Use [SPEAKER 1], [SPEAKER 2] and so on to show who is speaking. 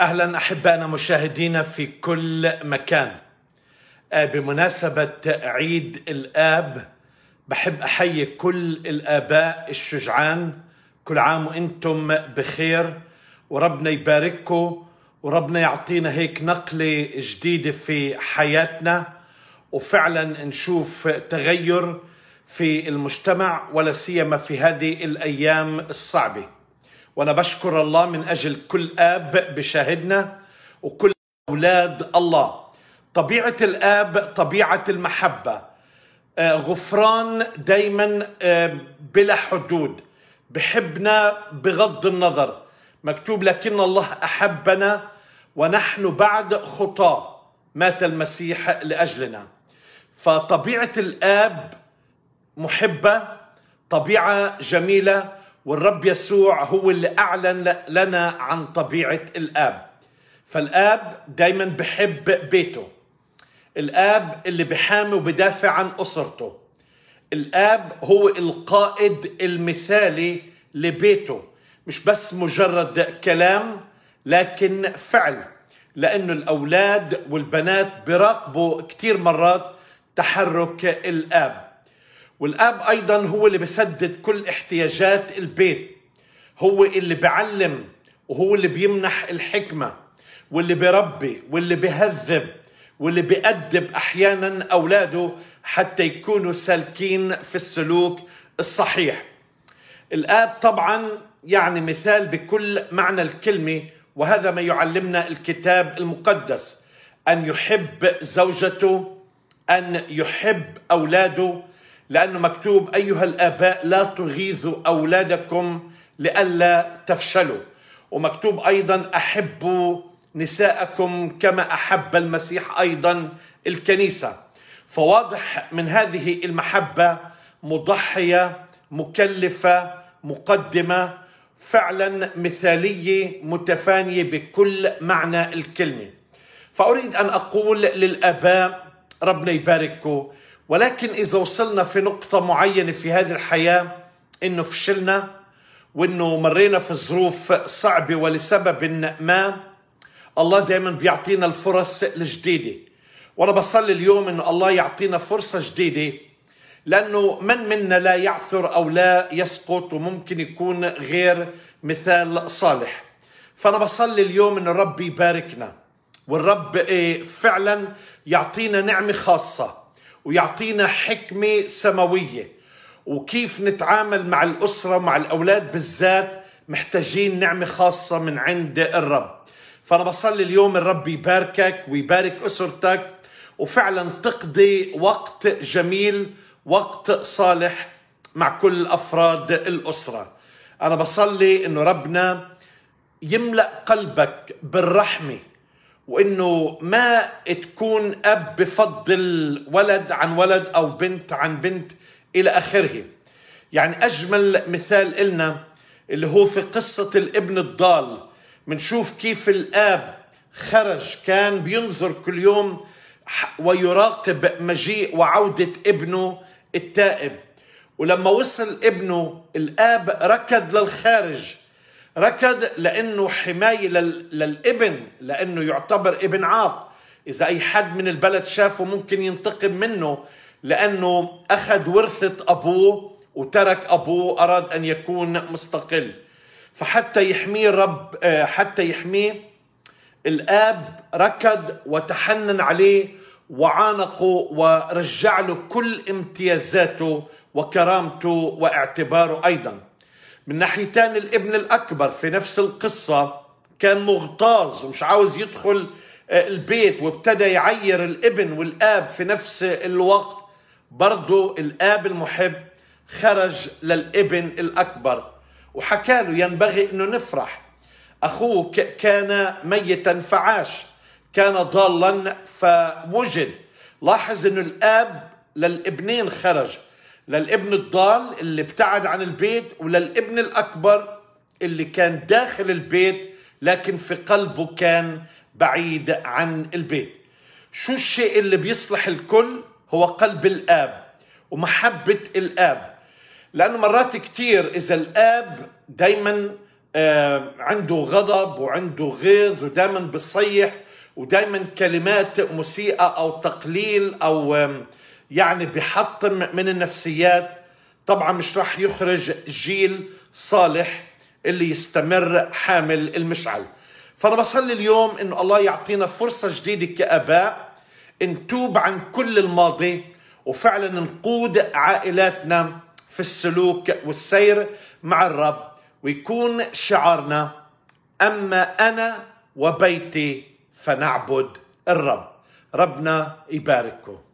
[SPEAKER 1] اهلا احبائنا مشاهدينا في كل مكان آه، بمناسبه عيد الاب بحب احيي كل الاباء الشجعان كل عام وانتم بخير وربنا يبارككم وربنا يعطينا هيك نقله جديده في حياتنا وفعلا نشوف تغير في المجتمع ولا سيما في هذه الايام الصعبه وأنا بشكر الله من أجل كل آب بشاهدنا وكل أولاد الله طبيعة الآب طبيعة المحبة آه، غفران دايما آه، بلا حدود بحبنا بغض النظر مكتوب لكن الله أحبنا ونحن بعد خطاه مات المسيح لأجلنا فطبيعة الآب محبة طبيعة جميلة والرب يسوع هو اللي أعلن لنا عن طبيعة الآب فالآب دايما بحب بيته الآب اللي بحامي وبدافع عن أسرته الآب هو القائد المثالي لبيته مش بس مجرد كلام لكن فعل لأنه الأولاد والبنات بيراقبوا كتير مرات تحرك الآب والاب ايضا هو اللي بسدد كل احتياجات البيت هو اللي بعلم وهو اللي بيمنح الحكمه واللي بربي واللي بهذب واللي بيأدب احيانا اولاده حتى يكونوا سالكين في السلوك الصحيح. الاب طبعا يعني مثال بكل معنى الكلمه وهذا ما يعلمنا الكتاب المقدس ان يحب زوجته ان يحب اولاده لأنه مكتوب أيها الآباء لا تغيظوا أولادكم لئلا تفشلوا ومكتوب أيضا أحبوا نساءكم كما أحب المسيح أيضا الكنيسة فواضح من هذه المحبة مضحية مكلفة مقدمة فعلا مثالية متفانية بكل معنى الكلمة فأريد أن أقول للآباء ربنا يبارككم ولكن إذا وصلنا في نقطة معينة في هذه الحياة إنه فشلنا وإنه مرينا في ظروف صعبة ولسبب ما الله دايما بيعطينا الفرص الجديدة وأنا بصلي اليوم إنه الله يعطينا فرصة جديدة لأنه من منا لا يعثر أو لا يسقط وممكن يكون غير مثال صالح فأنا بصلي اليوم إن الرب يباركنا والرب إيه، فعلا يعطينا نعمة خاصة ويعطينا حكمة سماوية وكيف نتعامل مع الأسرة ومع الأولاد بالذات محتاجين نعمة خاصة من عند الرب فأنا بصلي اليوم الرب يباركك ويبارك أسرتك وفعلا تقضي وقت جميل وقت صالح مع كل أفراد الأسرة أنا بصلي أنه ربنا يملأ قلبك بالرحمة وانه ما تكون اب بفضل ولد عن ولد او بنت عن بنت الى اخره يعني اجمل مثال النا اللي هو في قصه الابن الضال بنشوف كيف الاب خرج كان بينظر كل يوم ويراقب مجيء وعوده ابنه التائب ولما وصل ابنه الاب ركض للخارج ركض لأنه حماية للابن لأنه يعتبر ابن عاق إذا أي حد من البلد شافه ممكن ينتقم منه لأنه أخذ ورثة أبوه وترك أبوه أراد أن يكون مستقل فحتى يحميه الرب آه، حتى يحميه الآب ركض وتحنن عليه وعانقه ورجع له كل امتيازاته وكرامته واعتباره أيضاً من ناحيتان الابن الأكبر في نفس القصة كان مغتاظ ومش عاوز يدخل آه، البيت وابتدى يعير الابن والآب في نفس الوقت برضو الآب المحب خرج للابن الأكبر وحكى له ينبغي أنه نفرح أخوك كان ميتا فعاش كان ضالا فوجد لاحظ أنه الآب للابنين خرج للابن الضال اللي ابتعد عن البيت وللابن الأكبر اللي كان داخل البيت لكن في قلبه كان بعيد عن البيت شو الشيء اللي بيصلح الكل هو قلب الآب ومحبة الآب لأنه مرات كتير إذا الآب دايما آه، عنده غضب وعنده غيظ ودايما بصيح ودايما كلمات مسيئة أو تقليل أو يعني بحطم من النفسيات طبعا مش راح يخرج جيل صالح اللي يستمر حامل المشعل فأنا بصلي اليوم أن الله يعطينا فرصة جديدة كأباء نتوب عن كل الماضي وفعلا نقود عائلاتنا في السلوك والسير مع الرب ويكون شعارنا أما أنا وبيتي فنعبد الرب ربنا يبارككم